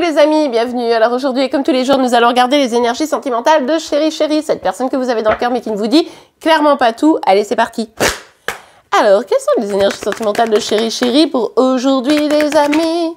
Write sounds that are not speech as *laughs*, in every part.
les amis, bienvenue. Alors aujourd'hui, comme tous les jours, nous allons regarder les énergies sentimentales de Chéri chérie, cette personne que vous avez dans le cœur mais qui ne vous dit clairement pas tout. Allez, c'est parti. Alors, quelles sont les énergies sentimentales de Chéri chérie pour aujourd'hui les amis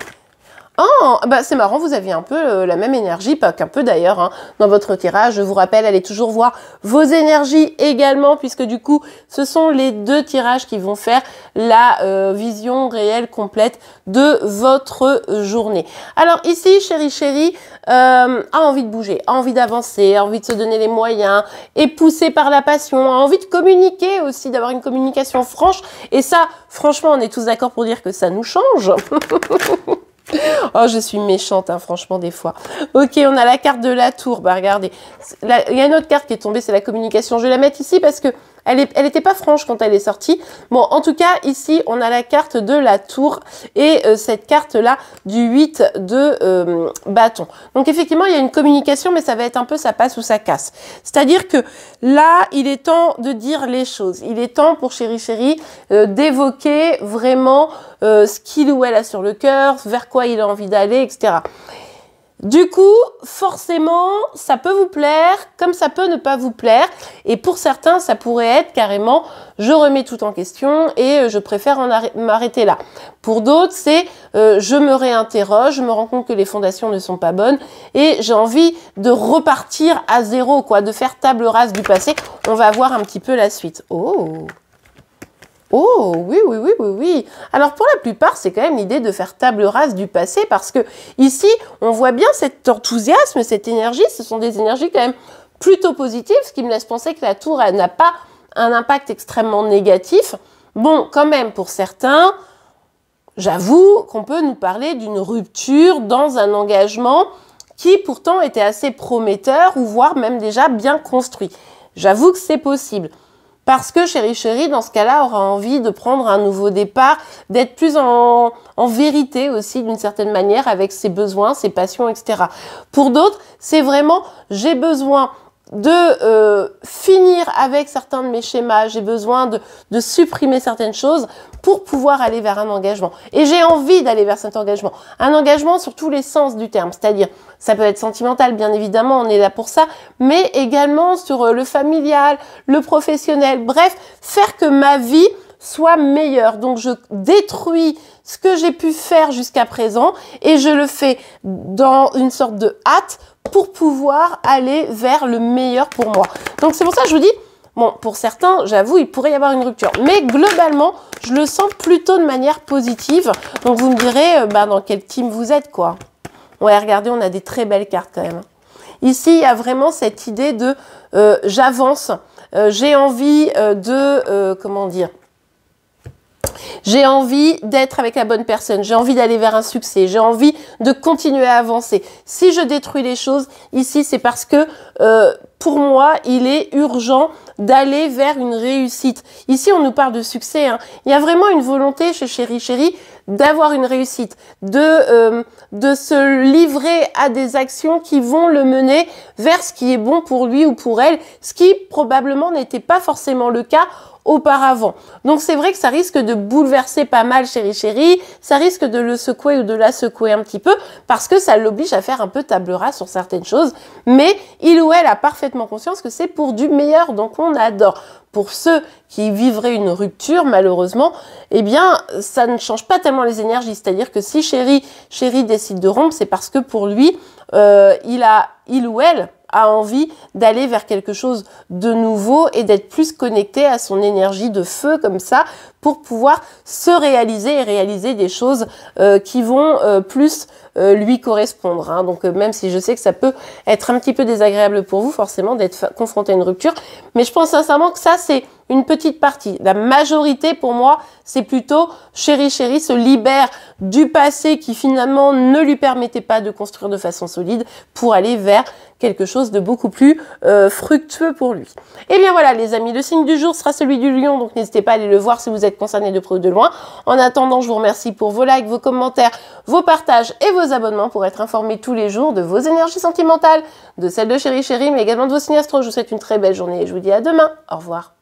Oh, bah c'est marrant, vous aviez un peu euh, la même énergie, pas qu'un peu d'ailleurs, hein, dans votre tirage. Je vous rappelle, allez toujours voir vos énergies également, puisque du coup, ce sont les deux tirages qui vont faire la euh, vision réelle complète de votre journée. Alors ici, chérie chérie, euh, a envie de bouger, a envie d'avancer, a envie de se donner les moyens, est poussé par la passion, a envie de communiquer aussi, d'avoir une communication franche. Et ça, franchement, on est tous d'accord pour dire que ça nous change. *laughs* *laughs* oh, je suis méchante, hein, franchement, des fois. Ok, on a la carte de la tour. Bah, regardez. Il y a une autre carte qui est tombée, c'est la communication. Je vais la mettre ici parce que elle n'était pas franche quand elle est sortie. Bon, en tout cas, ici, on a la carte de la tour et euh, cette carte-là du 8 de euh, bâton. Donc, effectivement, il y a une communication, mais ça va être un peu ça passe ou ça casse. C'est-à-dire que là, il est temps de dire les choses. Il est temps pour Chéri Chéri euh, d'évoquer vraiment ce qu'il ou elle a sur le cœur, vers quoi il a envie d'aller, etc. Du coup, forcément, ça peut vous plaire comme ça peut ne pas vous plaire. Et pour certains, ça pourrait être carrément je remets tout en question et euh, je préfère m'arrêter là. Pour d'autres, c'est euh, je me réinterroge, je me rends compte que les fondations ne sont pas bonnes et j'ai envie de repartir à zéro, quoi, de faire table rase du passé. On va voir un petit peu la suite. Oh Oh oui, oui, oui, oui, oui. Alors pour la plupart, c'est quand même l'idée de faire table rase du passé parce que ici, on voit bien cet enthousiasme, cette énergie. Ce sont des énergies quand même plutôt positives, ce qui me laisse penser que la tour, n'a pas un impact extrêmement négatif. Bon, quand même, pour certains, j'avoue qu'on peut nous parler d'une rupture dans un engagement qui pourtant était assez prometteur ou voire même déjà bien construit. J'avoue que c'est possible. Parce que chérie chérie, dans ce cas-là, aura envie de prendre un nouveau départ, d'être plus en, en vérité aussi d'une certaine manière avec ses besoins, ses passions, etc. Pour d'autres, c'est vraiment j'ai besoin de euh, finir avec certains de mes schémas, j'ai besoin de, de, supprimer certaines choses pour pouvoir aller vers un engagement. Et j'ai envie d'aller vers cet engagement. Un engagement sur tous les sens du terme, c'est-à-dire ça peut être sentimental, bien évidemment, on est là pour ça, mais également sur euh, le familial, le professionnel, bref, faire que ma vie soit meilleur. Donc je détruis ce que j'ai pu faire jusqu'à présent et je le fais dans une sorte de hâte pour pouvoir aller vers le meilleur pour moi. Donc c'est pour ça que je vous dis, bon, pour certains, j'avoue, il pourrait y avoir une rupture. Mais globalement, je le sens plutôt de manière positive. Donc vous me direz, euh, bah, dans quel team vous êtes, quoi. Ouais, regardez, on a des très belles cartes quand même. Ici, il y a vraiment cette idée de euh, j'avance, euh, j'ai envie de, comment dire, j'ai envie d'être avec la bonne personne. J'ai envie d'aller vers un succès. J'ai envie de continuer à avancer. Si je détruis les choses ici, c'est parce que euh, pour moi, il est urgent d'aller vers une réussite. Ici, on nous parle de succès. Hein. Il y a vraiment une volonté chez Chéri Chéri d'avoir une réussite, de, euh, de se livrer à des actions qui vont le mener vers ce qui est bon pour lui ou pour elle, ce qui probablement n'était pas forcément le cas auparavant. Donc c'est vrai que ça risque de bouleverser pas mal chéri chéri, ça risque de le secouer ou de la secouer un petit peu parce que ça l'oblige à faire un peu table rase sur certaines choses, mais il ou elle a parfaitement conscience que c'est pour du meilleur donc on adore. Pour ceux qui vivraient une rupture, malheureusement, eh bien, ça ne change pas tellement les énergies. C'est-à-dire que si chéri, chéri décide de rompre, c'est parce que pour lui, euh, il a, il ou elle, a envie d'aller vers quelque chose de nouveau et d'être plus connecté à son énergie de feu comme ça pour pouvoir se réaliser et réaliser des choses euh, qui vont euh, plus euh, lui correspondre. Hein. Donc même si je sais que ça peut être un petit peu désagréable pour vous forcément d'être confronté à une rupture, mais je pense sincèrement que ça c'est une petite partie. La majorité pour moi c'est plutôt chéri chéri se libère du passé qui finalement ne lui permettait pas de construire de façon solide pour aller vers quelque chose de beaucoup plus fructueux pour lui. Et eh bien voilà les amis, le signe du jour sera celui du lion, donc n'hésitez pas à aller le voir si vous êtes concerné de près de loin. En attendant, je vous remercie pour vos likes, vos commentaires, vos partages et vos abonnements pour être informé tous les jours de vos énergies sentimentales, de celles de Chéri Chéri, mais également de vos signes astro. Je vous souhaite une très belle journée et je vous dis à demain. Au revoir.